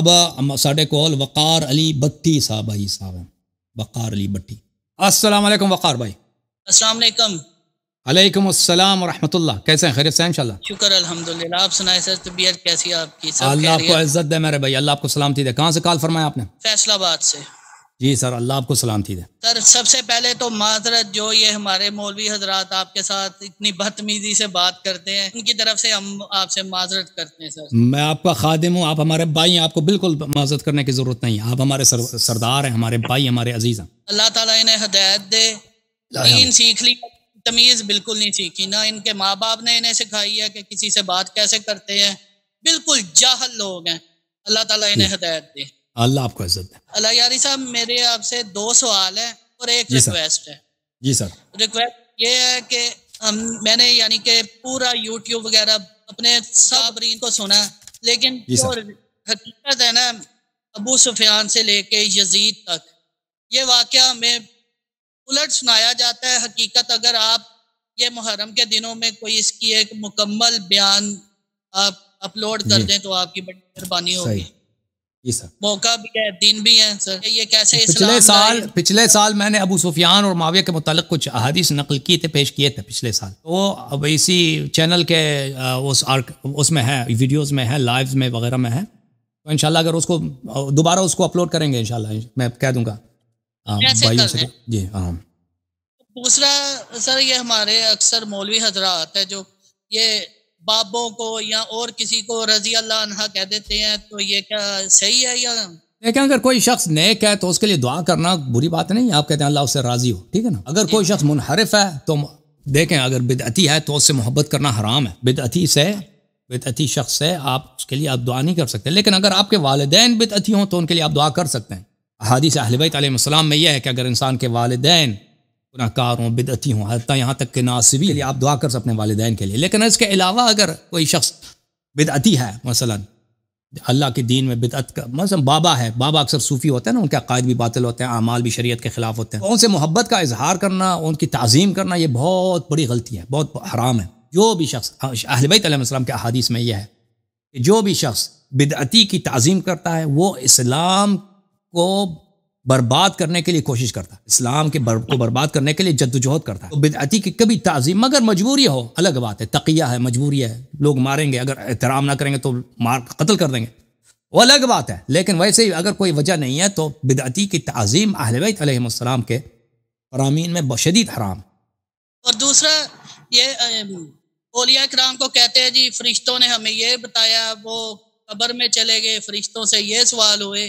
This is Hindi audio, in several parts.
अब साढ़े कोल वक़ार अली भट्टी साहब आई साहब हैं वक़ार अली भट्टी अस्सलाम वालेकुम वक़ार भाई अस्सलाम वालेकुम अलैकुम अस्सलाम और रहमतुल्लाह कैसे हैं खैरियत से इंशाल्लाह शुक्र अल्हम्दुलिल्लाह आप सुनाए सर तबीयत कैसी है आपकी सब अल्लाह आपको इज्जत दे मेरे भाई अल्लाह आपको सलामती दे कहाँ से कॉल फरमाया आपने फैसलाबाद से जी सर अल्लाह आपको सलामती दे सर सबसे पहले तो माजरत जो ये हमारे मौलवी हजरात आपके साथ इतनी बदतमीजी से बात करते हैं उनकी तरफ से हम आपसे माजरत करते हैं सर मैं आपका खादिम हूँ आप हमारे भाई आपको बिल्कुल माजरत करने की ज़रूरत नहीं आप हमारे सर, सरदार हैं हमारे भाई हमारे अजीज़ हैं अल्लाह तला इन्हें हदायत दे दीन सीख ली तमीज़ बिल्कुल नहीं सीखी ना इनके माँ बाप ने इन्हें सिखाई है कि किसी से बात कैसे करते हैं बिल्कुल जाहल लोग हैं अल्लाह तला इन्हें हदायत दे अल्लाह आपको इज्जत दे अल्लाह यारी साहब मेरे आपसे दो सवाल है और एक रिक्वेस्ट है जी सर रिक्वेस्ट ये है कि हम मैंने यानी कि पूरा यूट्यूब वगैरह अपने साबरीन को सुना लेकिन जो हकीकत है ना अबू सुफियान से लेके यजीद तक ये वाक़ हमें उलट सुनाया जाता है हकीकत अगर आप ये मुहर्रम के दिनों में कोई इसकी एक मुकम्मल बयान आप अपलोड कर दें तो आपकी बड़ी मेहरबानी होगी जी सर मौका भी है दिन भी है सर ये कैसे पिछले साल पिछले साल मैंने अबू सुफियान और माविया के मुतलक कुछ अहादीस नकल किए थे पेश किए थे पिछले साल तो अब इसी चैनल के उस आर्क उसमें है वीडियोस में है लाइव में वगैरह में है तो इनशाला अगर उसको दोबारा उसको अपलोड करेंगे इनशाला मैं कह दूंगा हाँ, भाइयों से जी हाँ दूसरा सर ये हमारे अक्सर मौलवी हजरात है जो ये बाबों को या और किसी को रजी अल्लाह कह देते हैं तो ये क्या सही है या देखें अगर कोई शख्स नेक है तो उसके लिए दुआ करना बुरी बात नहीं आप कहते हैं अल्लाह उससे राजी हो ठीक है ना अगर कोई शख्स मुनहरफ है तो देखें अगर बिदअती है तो उससे मोहब्बत करना हराम है बिदअती से बिदअती शख्स है आप उसके लिए आप दुआ नहीं कर सकते लेकिन अगर आपके वालदेन बिदअती हों तो उनके लिए आप दुआ कर सकते हैं हादिस अहलबैत में यह है कि अगर इंसान के वालदेन गुनाकार हों बिदती हों हत्या यहाँ तक के नासिबी के लिए आप दुआ कर सकते अपने वालदेन के लिए लेकिन इसके अलावा अगर कोई शख्स बिदअती है मसला अल्लाह के दीन में बिदअत का मसलन बाबा है बाबा अक्सर सूफ़ी होते हैं ना उनके अकायद भी बातिल होते हैं अमाल भी शरीयत के ख़िलाफ़ होते हैं तो उनसे मोहब्बत का इजहार करना उनकी तज़ीम करना ये बहुत बड़ी गलती है बहुत हराम है जो भी शख्स अहलबैतम के अहादीस में यह है कि जो भी शख्स बिदअती की तज़ीम करता है वो इस्लाम को बर्बाद करने के लिए कोशिश करता है इस्लाम के बर, को बर्बाद करने के लिए जद्दोजहद करता है तो बिदअती की कभी तज़ीम मगर मजबूरी हो अलग बात है तकिया है मजबूरी है लोग मारेंगे अगर एहतराम ना करेंगे तो मार कत्ल कर देंगे वो अलग बात है लेकिन वैसे ही अगर कोई वजह नहीं है तो बिदअती की तज़ीम अहलबैतम के फरामीन में बशदीद हराम और दूसरा ये ओलिया कराम को कहते हैं जी फरिश्तों ने हमें ये बताया वो कबर में चले गए फरिश्तों से ये सवाल हुए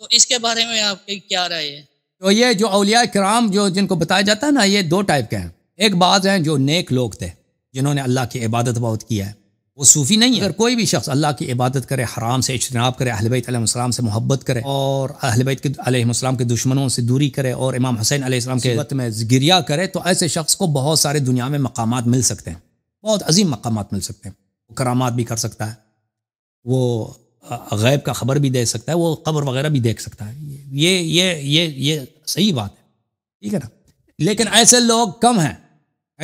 तो इसके बारे में आपकी क्या राय है तो ये जो अलिया कराम जो जिनको बताया जाता है ना ये दो टाइप के हैं एक बात हैं जो नेक लोग थे जिन्होंने अल्लाह की इबादत बहुत किया है वो सूफ़ी नहीं है अगर कोई भी शख्स अल्लाह की इबादत करे हराम से इजतनाब करे अहलबैतम से मोहब्बत करे और अहलबैत के दुश्मनों से दूरी करे और इमाम हुसैन आसमाम के वत में गिरिया करे तो ऐसे शख्स को बहुत सारे दुनिया में मकाम मिल सकते हैं बहुत अजीम मकाम मिल सकते हैं वो करामात भी कर सकता है वो गैब का खबर भी दे सकता है वो खबर वगैरह भी देख सकता है ये ये ये ये सही बात है ठीक है ना लेकिन ऐसे लोग कम हैं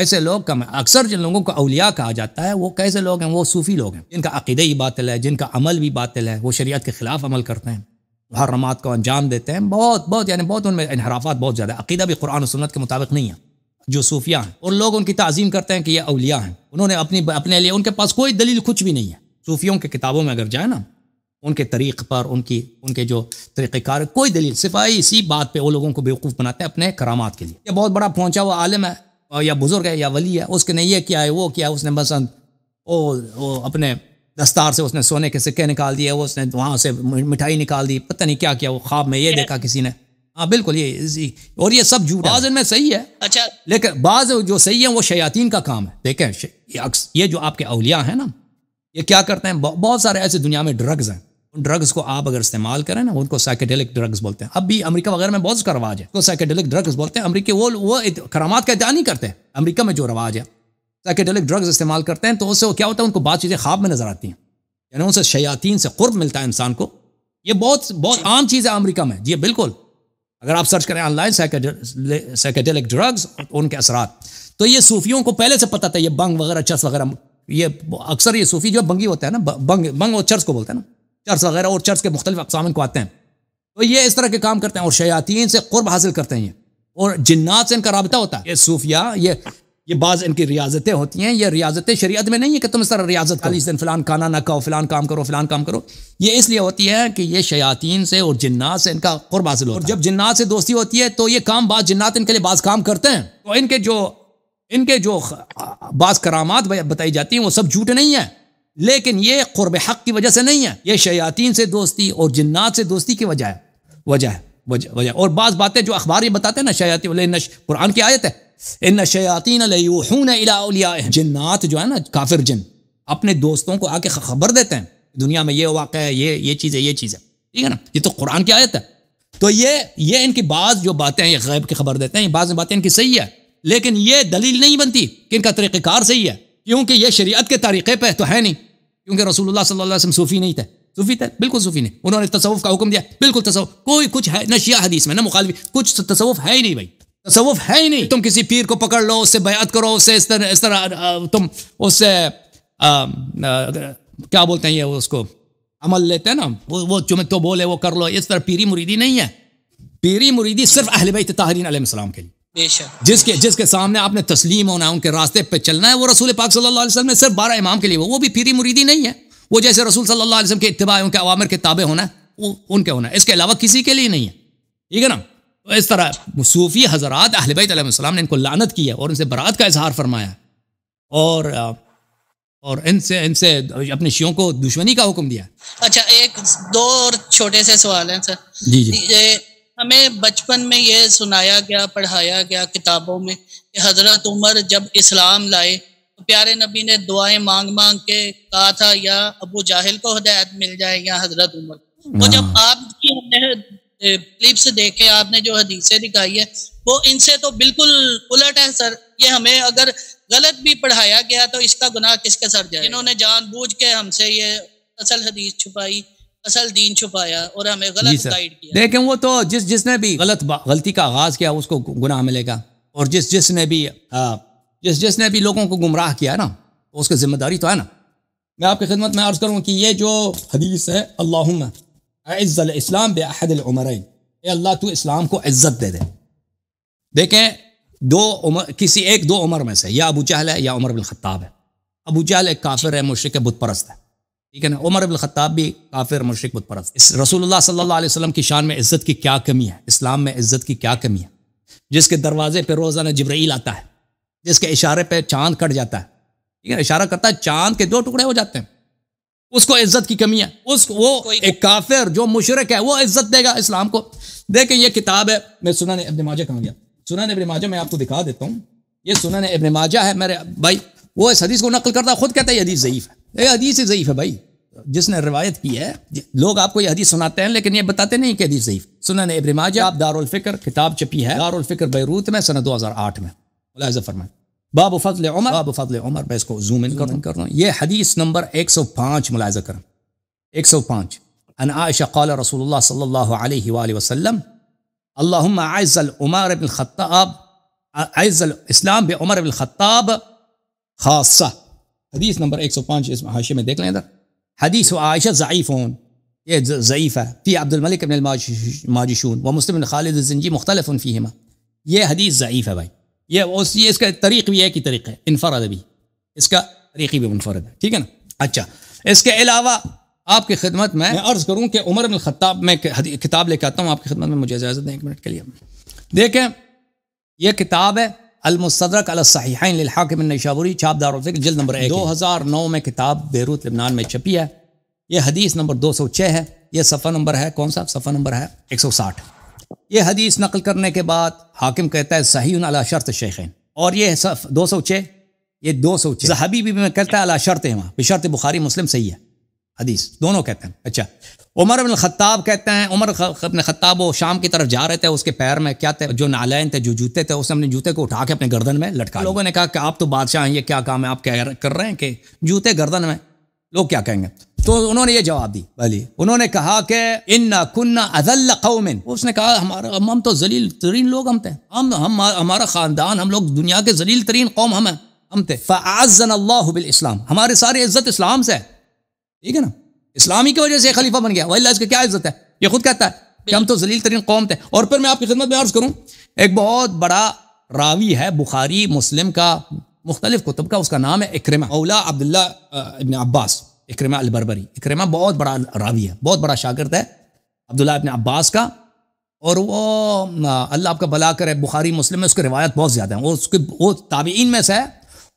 ऐसे लोग कम हैं अक्सर जिन लोगों को अलिया कहा जाता है वो कैसे लोग हैं वो सूफ़ी लोग हैं जिनका अकीदे ही बातिल है जिनका अमल भी बातिल है वो शरीयत के ख़िलाफ़ अमल करते हैं हर हरमात को अंजाम देते हैं बहुत बहुत यानी बहुत उनमें इनहराफात बहुत ज़्यादा अकीदा भी कुरान सुनत के मुताबिक नहीं है जो सूफिया हैं और लोग उनकी तज़ीम करते हैं कि ये अलिया हैं उन्होंने अपनी अपने लिए उनके पास कोई दलील कुछ भी नहीं है सूफियों के किताबों में अगर जाए ना उनके तरीक़ पर उनकी उनके जो तरीक़ेकार कोई दलील सिफाई इसी बात पे वो लोगों को बेवकूफ़ बनाते हैं अपने करामात के लिए ये बहुत बड़ा पहुँचा हुआ आलम है या बुज़ुर्ग है या वली है उसके ने ये किया है वो किया है उसने बसंत वो, वो अपने दस्तार से उसने सोने के सिक्के निकाल दिए वो उसने वहाँ से मिठाई निकाल दी पता नहीं क्या किया वो ख्वाब में ये देखा किसी ने हाँ बिल्कुल ये और ये सब झूठ बाज में सही है अच्छा लेकिन बाज जो सही है वो शयातीन का काम है देखें ये जो आपके अलिया हैं ना ये क्या करते हैं बहुत सारे ऐसे दुनिया में ड्रग्स हैं ड्रग्स को आप अगर इस्तेमाल करें ना उनको साइकेडेलिक ड्रग्स बोलते हैं अब भी अमेरिका वगैरह में बहुत उसका रवाज है उसको साइकेडेलिक ड्रग्स बोलते हैं अमरीकी वो वो कराम का इतना नहीं करते अमरीका में जो रवाज है साइकेडेलिक ड्रग्स इस्तेमाल करते हैं तो उससे क्या होता है उनको बात चीज़ें ख्वाब में नजर आती हैं यानी उनसे शयातीन से खुर्ब मिलता है इंसान को ये बहुत बहुत आम चीज़ है अमरीका में जी बिल्कुल अगर आप सर्च करें ऑनलाइन साइकेडेलिक ड्रग्स उनके असरा तो ये सूफियों को पहले से पता था ये बंग वगैरह चर्स वगैरह ये अक्सर ये सूफी जो बंगी होता है ना बंग बंग और चर्स को बोलते हैं ना चर्च वगैरह और चर्च के मुख्तलिफ अकसाम को आते हैं तो ये इस तरह के काम करते हैं और शयातीन से कुर्ब हासिल करते हैं ये और जिन्नात से इनका रबता होता है ये सूफिया ये ये बाज़ इनकी रियाजतें होती हैं ये रियाजतें शरीयत में नहीं है कि तुम इस तरह रियाजत खाली दिन फिलान खाना ना खाओ फिलान काम करो फिलान काम करो ये इसलिए होती है कि ये शयातीन से और जिन्नात से इनका कुर्ब हासिल होता है जब जिन्नात से दोस्ती होती है तो ये काम बाज जिन्नात इनके लिए बाज़ काम करते हैं तो इनके जो इनके जो बाज़ करामात बताई जाती हैं वो सब झूठ नहीं है लेकिन ये क़ुरब हक़ की वजह से नहीं है ये शयातीन से दोस्ती और जन्नात से दोस्ती की वजह है वजह है वजह वजह और बाज़ बातें जो अखबार ये बताते हैं ना शयाती कुरान की आयत है इन शयातीन जन्नात जो है ना काफिर जिन अपने दोस्तों को आके खबर देते हैं दुनिया में ये वाक़ है ये ये चीज़ है ये चीज़ है ठीक है ना ये तो कुरान की आयत है तो ये ये इनकी बाज़ जो बातें ये गैब की खबर देते हैं ये बाज़ बातें इनकी सही है लेकिन ये दलील नहीं बनती कि इनका तरीक़ार सही है کیونکہ یہ شریعت کے طریقے پہ تو ہے نہیں کیونکہ رسول اللہ صلی اللہ علیہ وسلم صوفی نہیں تھے صوفی تھے بالکل صوفی نہیں انہوں نے تصوف کا حکم دیا بالکل تصوف کوئی کچھ ہے نہ شیعہ حدیث میں نہ مخالفی کچھ تصوف ہے ہی نہیں بھائی تصوف ہے ہی نہیں تم کسی پیر کو پکڑ لو اس سے بیعت کرو اس سے اس طرح اس طرح تم اس سے کیا بولتے ہیں یہ اس کو عمل لیتے ہیں نا وہ جو میں تو بولے وہ کر لو اس طرح پیری مریدی نہیں ہے پیری مریدی صرف اہل بیت طاہرین علیہ السلام کے لیے जिसके जिसके सामने आपने तस्लीम होना है उनके रास्ते पे चलना है वो रसूल पाक सल्लल्लाहु अलैहि वसल्लम ने सिर्फ बारह इमाम के लिए वो वो भी फिरी मुरीदी नहीं है वो जैसे रसूल सल्लल्लाहु अलैहि वसल्लम के इतबा उनके अवामर के ताबे होना वो उनके होना इसके अलावा किसी के लिए नहीं है ठीक है ना तो इस तरह सूफ़ी हजरात अहलबैतम ने इनको लानत की है और इनसे बरात का इजहार फरमाया और और इनसे इनसे अपने शियों को दुश्मनी का हुक्म दिया अच्छा एक दो और छोटे से सवाल हैं सर जी जी हमें बचपन में यह सुनाया गया पढ़ाया गया किताबों में कि हज़रत उमर जब इस्लाम लाए तो प्यारे नबी ने दुआएं मांग मांग के कहा था या अबू जाहिल को हदायत मिल जाए या हज़रत उमर वो जब हाँ। आपकी हमने क्लिप्स देखे आपने जो हदीसें दिखाई है वो इनसे तो बिल्कुल उलट है सर ये हमें अगर गलत भी पढ़ाया गया तो इसका गुनाह किसके सर जाए इन्होंने जानबूझ के हमसे ये असल हदीस छुपाई असल दीन छुपाया और हमें गलत गाइड किया देखें वो तो जिस जिसने भी गलत गलती का आगाज किया उसको गुनाह मिलेगा और जिस जिसने भी आ, जिस जिसने भी लोगों को गुमराह किया ना तो उसकी जिम्मेदारी तो है ना मैं आपकी खिदमत में अर्ज़ करूँ कि ये जो हदीस है अल्लाह इस्लाम बेहदमर अल्लाह तू इस्लाम को इज़्ज़त दे दे देखें दो उमर किसी एक दो उमर में से या अबू जहल है या उमर बिन खत्ताब है अबू जहल एक काफिर है मुश्रक है परस्त है ठीक है ना उमर अबुल ख़त्ताब भी काफिर मुशरक बुत परस्त इस रसूलुल्लाह सल्लल्लाहु अलैहि वसल्लम की शान में इज़्ज़त की क्या कमी है इस्लाम में इज़्ज़त की क्या कमी है जिसके दरवाजे पर रोज़ाना जबरील आता है जिसके इशारे पर चांद कट जाता है ठीक है इशारा करता है चांद के दो टुकड़े हो जाते हैं उसको इज्जत की कमी है उस वो एक काफिर जो मुशरक है वो इज्जत देगा इस्लाम को देखें ये किताब है मैं सुना ने इबन माजा कहाँ गया सुना ने इबन माजा मैं आपको दिखा देता हूँ ये सुना ने इबन माजा है मेरे भाई वो इस हदीस को नकल करता खुद कहता है ये हदीस है ये हदीस ही ज़यीफ है भाई जिसने रिवायत की है लोग आपको यह हदीस सुनाते हैं लेकिन ये बताते नहीं कि हदीस ज़यीफ सुनन इब्न माजा आप दारुल फ़िक्र किताब छपी है दारुल फ़िक्र बैरूत में सन दो हज़ार आठ में मुलाजा फरमाए बाब फजल उमर बाब फजल उमर मैं इसको जूम इन कर रहा हूँ ये हदीस नंबर एक 105 मुलाजा कर 105 अन आयशा क़ाल रसूलुल्लाह सल्लल्लाहु अलैहि व वसल्लम अल्लाहुम्मा अइज़ल उमर बिल खत्ताब अइज़ल इस्लाम बि उमर बिल खत्ताब खासा हदीस नंबर एक सौ पाँच इस हाशे में देख लें इधर हदीस व आयशा ज़ईफ़ोन ये ज़यीफ़ है फ़ी अब्दुलमलिक माजिशून व मुस्लिम खालिद जिनजी मुख्तलफ़ फ़ीमा ये हदीस ज़ईफ़ है भाई ये उस ये इसका तरीक़ भी एक ही तरीक़ है इनफरद भी इसका तरीक़ी भी मुनफरद है ठीक है ना अच्छा इसके अलावा आपकी खिदमत में अर्ज़ करूँ कि उमर बिन ख़त्ताब में किताब लेकर आता हूँ आपकी खिदमत में मुझे इजाज़त दें एक मिनट के लिए देखें यह किताब है अलमस्तरक अलसाहिहाक़िमशाबरी छापदारों से जल्द नंबर एक दो हज़ार नौ में किताब बैरूत लबनान में छपी है यह हदीस नंबर दो सौ छः है यह सफ़ा नंबर है कौन सा सफ़ा नंबर है एक सौ साठ यह हदीस नकल करने के बाद हाकिम कहता है सही अला शर्त शेखैन और ये दो सौ छः ये दो सौ छः हबीबी भी मैं कहता है अला शर्त है वहाँ बशर्त बुखारी मुस्लिम सही है हदीस दोनों कहते हैं अच्छा उमर अबिन ख़त्ताब कहते हैं उमर अपने ख़त्ताब वो शाम की तरफ जा रहे थे उसके पैर में क्या थे जो नालायन थे जो जूते थे उसने अपने जूते को उठा के अपने गर्दन में लटका लोगों ने कहा कि आप तो बादशाह हैं ये क्या काम है आप क्या कर रहे हैं कि जूते गर्दन में लोग क्या कहेंगे तो उन्होंने ये जवाब दी भली उन्होंने कहा कि इन्ना कुन्ना अजल कौमिन उसने कहा हमारा हम, तो जलील तरीन लोग हम थे हम हम हमारा ख़ानदान हम लोग दुनिया के जलील तरीन कौम हम हैं हम थे फ़ाज़न अल्लाह इस्लाम हमारी सारी इज्जत इस्लाम से है ठीक है ना इस्लामी की वजह से खलीफा बन गया वही इसका क्या इज्जत है ये खुद कहता है कि हम तो जलील तरीन कौम थे और फिर मैं आपकी खिदमत में अर्ज करूँ एक बहुत बड़ा रावी है बुखारी मुस्लिम का मुख्तलिफ कुतुब का उसका नाम है इक्रमा अवला अब्दुल्ला इबन अब्बास इक्रमा अलबरबरी इक्रमा बहुत बड़ा रावी है बहुत बड़ा शागिर्द है अब्दुल्ला इबन अब्बास का और वो अल्लाह आपका भला करे बुखारी मुस्लिम में उसकी रिवायत बहुत ज़्यादा है वो उसके वो ताबीन में से है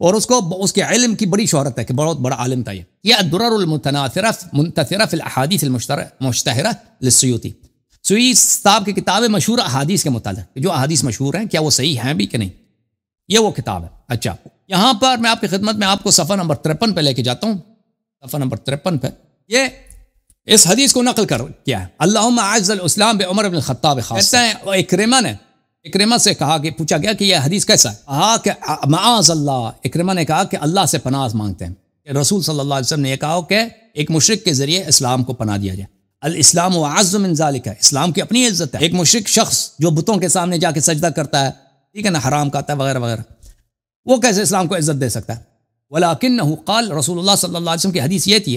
और उसको उसके इल्म की बड़ी शहरत है कि बहुत बड़ा आलम था यह दुरमतनासरा मुंतसरा फ़िलहादीस मुश्तहरा सुई साहब की किताब मशहूर अहादीस के मुताल जो अहादीस मशहूर हैं क्या वो सही हैं भी कि नहीं ये वो किताब है अच्छा यहाँ पर मैं आपकी खिदमत में आपको सफ़ा नंबर तिरपन पर लेके जाता हूँ सफ़ा नंबर तिरपन पर ये इस हदीस को नकल कर क्या है अल्लाह आज़ल इस्लाम बमर खत्ता खास कहते हैं ने इक्रमा से कहा कि पूछा गया कि यह हदीस कैसा है कहा कि माज अल्लाह इक्रमा ने कहा कि अल्लाह से पनाज मांगते हैं रसूल सल्लल्लाहु अलैहि वसल्लम ने यह कहा कि एक मुशरक के ज़रिए इस्लाम को पना दिया जाए इस्लाम आज़मिनजालिक है इस्लाम की अपनी इज्जत है एक मुशरक शख्स जो बुतों के सामने जाके सजदा करता है ठीक है ना हराम खाता है वगैरह वगैरह वो कैसे इस्लाम को इज्जत दे सकता है वलाकिन काल रसूल सल्ला वसम की हदीस ये थी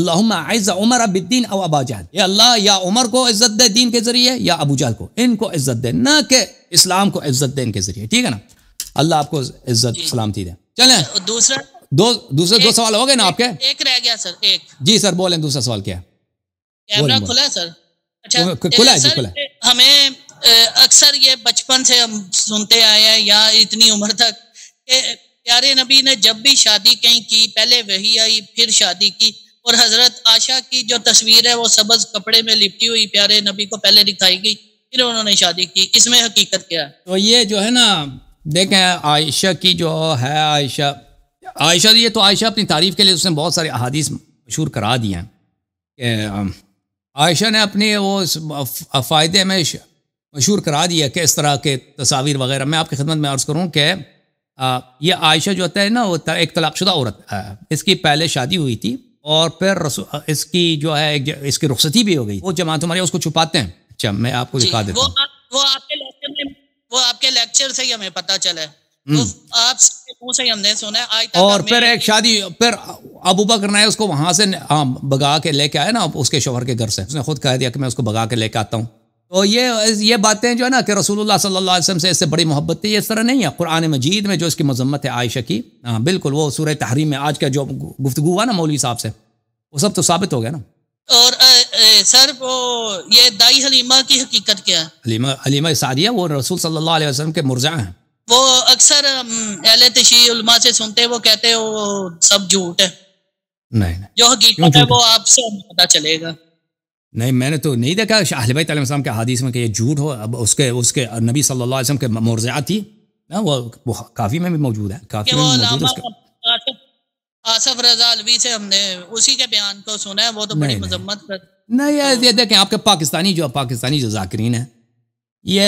अल्लाज़ उमर अबिद्दीन अब अबा जहल ये अल्लाह या उमर को इज़्ज़त दे दीन के ज़रिए या अबू जहल को इनको इज़्ज़त दे ना के इस्लाम को इज़्ज़त दे इनके ज़रिए ठीक है ना अल्लाह आपको इज़्ज़त सलामती दे चलें दूसरा दो दूसरे दो सवाल हो गए ना आपके एक रह गया सर एक जी सर बोलें दूसरा सवाल क्या कैमरा खुला है सर अच्छा खुला है जी खुला हमें अक्सर ये बचपन से हम सुनते आए हैं या इतनी उम्र तक प्यारे नबी ने जब भी शादी कहीं की पहले वही आई फिर शादी की और हजरत आशा की जो तस्वीर है वो सबज कपड़े में लिपटी हुई प्यारे नबी को पहले दिखाई गई फिर उन्होंने शादी की इसमें हकीकत क्या है तो ये जो है ना देखें आयशा की जो है आयशा आयशा ये तो आयशा अपनी तारीफ़ के लिए उसने बहुत सारे अहादीस मशहूर करा दिए हैं आयशा ने अपने वो फ़ायदे में मशहूर करा दिया कि इस तरह के तस्वीर वगैरह मैं आपकी खिदमत में अर्ज़ करूँ कि ये आयशा जो होता है ना वो एक तलाकशुदा औरत है इसकी पहले शादी हुई थी और फिर इसकी जो है इसकी रुखसती भी हो गई वो जमात हमारे उसको छुपाते हैं अच्छा मैं आपको दिखा देता हूँ वो आपके लेक्चर में वो आपके लेक्चर से ही हमें पता चले हम्म। तो आप से हमने सुना है और फिर एक शादी फिर अबू बकर ने उसको वहां से बगा हाँ, के लेके आया ना उसके शोहर के घर से उसने खुद कह दिया कि मैं उसको बगा के लेके आता हूँ तो ये ये बातें जो है ना कि रसूलुल्लाह सल्लल्लाहु अलैहि वसल्म से इससे बड़ी मोहब्बत थी इस तरह नहीं है कुरान मजीद में जो इसकी मजम्मत है आयशा की हाँ बिल्कुल वो सूर तहरीम में आज का जो गुफ्तु हुआ ना मौलवी साहब से वो सब तो साबित हो गया ना और सर वो ये दाई हलीमा की हकीकत क्या है हलीमा हलीमा सादिया वो रसूल सल्लल्लाहु अलैहि वसल्लम के मुर्जा हैं वो अक्सर अहल तशी उलमा से सुनते वो कहते हैं वो सब झूठ है नहीं, नहीं जो हकीकत है वो आपसे पता चलेगा नहीं मैंने तो नहीं देखा अहलबाई तलम के हादीस में कि ये झूठ हो अब उसके उसके नबी सल्लल्लाहु अलैहि वसल्लम के मोर्जा थी ना हाँ, वो, वो काफ़ी में भी मौजूद है काफ़ी में मौजूद है उसका आसफ रजा से हमने उसी के बयान को सुना है वो तो बड़ी मजम्मत कर नहीं यार ये देखें आपके पाकिस्तानी जो पाकिस्तानी जो जाकरीन है ये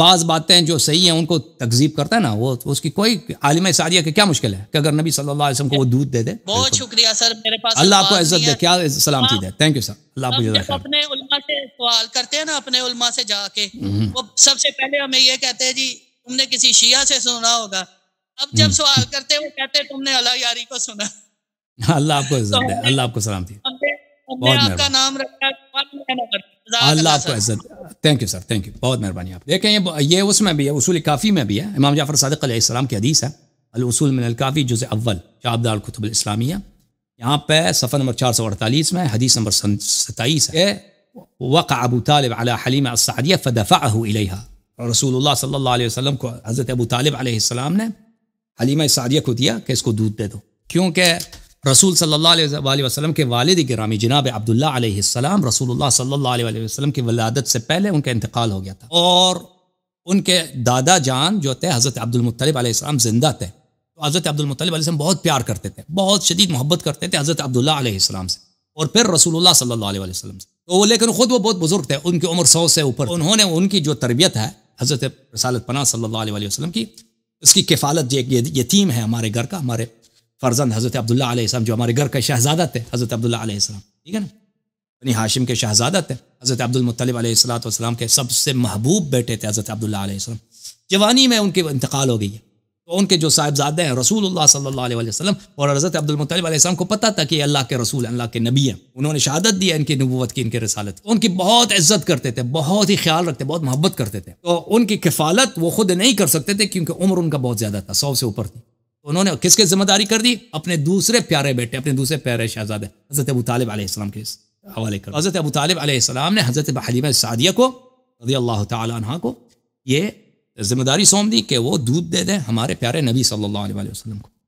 बाज़ बातें जो सही हैं उनको तकजीब करता है ना वो उसकी कोई आलिम सारिया के क्या मुश्किल है कि अगर नबी सल्लल्लाहु अलैहि वसल्लम को वो दूध दे दे बहुत शुक्रिया सर मेरे पास अल्लाह आपको इज्जत दे क्या सलामती दे थैंक यू सर अल्लाह अपने उल्मा से सवाल करते हैं ना अपने उल्मा से जाके हम्म। वो सबसे पहले हमें ये कहते हैं जी तुमने किसी शिया से सुना होगा अब जब हम्म। सवाल करते हैं वो कहते हैं तुमने अल्लाह यारी को सुना अल्लाह आपको इज्जत तो दे अल्लाह आपको सलामती हमने आपका नाम रखा अच्छा अल्लाह आपको इज्जत thank you sir thank you बहुत मेहरबानी आप देखें ये उसमें भी है उसूल काफ़ी में भी है इमाम जाफ़र सदक सलाम की हदीस है अलसूल मिनकाफ़ी जुज़ अव्वल शाबदार कुतुब इस्लामिया यहाँ पे सफ़र नंबर चार सौ अड़तालीस में हदीस नंबर सताईस है वक़ अबू तालब अला हलीम सादिया फ़दफ़ा और रसूलुल्लाह सल्लल्लाहु अलैहि को हज़रत अबू तालब अलैहिस्सलाम ने हलीमा सादिया को दिया कि इसको दूध दे दो क्योंकि रसूल सल्ला वसलम के वालद गिरामी जनाब अब्दुल्ला रसूल सल्ला वसलम की वलादत से पहले उनका इंतकाल हो गया था और उनके दादा जान जो थे हज़रत अब्दुलमतलब जिंदा थे तो हज़रत अब्दुलमतलब बहुत प्यार करते थे बहुत शदीद मोहब्बत करते थे हज़रत अब्दुल्लम से और फिर रसूल सल्ला वसलम से तो वो लेकिन ख़ुद वो बहुत बुजुर्ग थे उनकी उम्र सौ से ऊपर उन्होंने उनकी जो तरबियत है हज़रत रसालत पना सल्ला वसलम की उसकी किफ़ालत ये यतीम है हमारे घर का हमारे फर्जंद हज़रत अब्दुल्लाम जो हमारे घर का शहजादा थे हज़रत अब्दुल्लाम ठीक है ना बनी हाशिम के शहजादा थे हज़रत अब्दुलमतलब के सबसे महबूब बेटे थे हज़रत अब्दुल्लाम जवानी में उनके इंतकाल हो गई है तो उनके जो साहिबजादे हैं रसूल सल्ला और हज़रत अब्दुलमतलम को पता था कि अल्लाह के रसूल अल्लाह के नबी हैं उन्होंने शहादत दी है इनकी नबूत की इनके रसालत की उनकी बहुत इज्जत करते थे बहुत ही ख्याल रखते बहुत मोहब्बत करते थे तो उनकी किफालत वो खुद नहीं कर सकते थे क्योंकि उम्र उनका बहुत ज़्यादा था सौ से ऊपर थी उन्होंने किसके जिम्मेदारी कर दी अपने दूसरे प्यारे बेटे अपने दूसरे प्यारे शहजादे हजरत अबू तालिब आसमाम के हवाले कर हजरत अबू तालिब आसमाम ने हजरत हलीम सादिया को रजी अल्लाह तहा को ये जिम्मेदारी सौंप दी कि वो दूध दे दें हमारे प्यारे नबी सल्लल्लाहु अलैहि वसल्लम को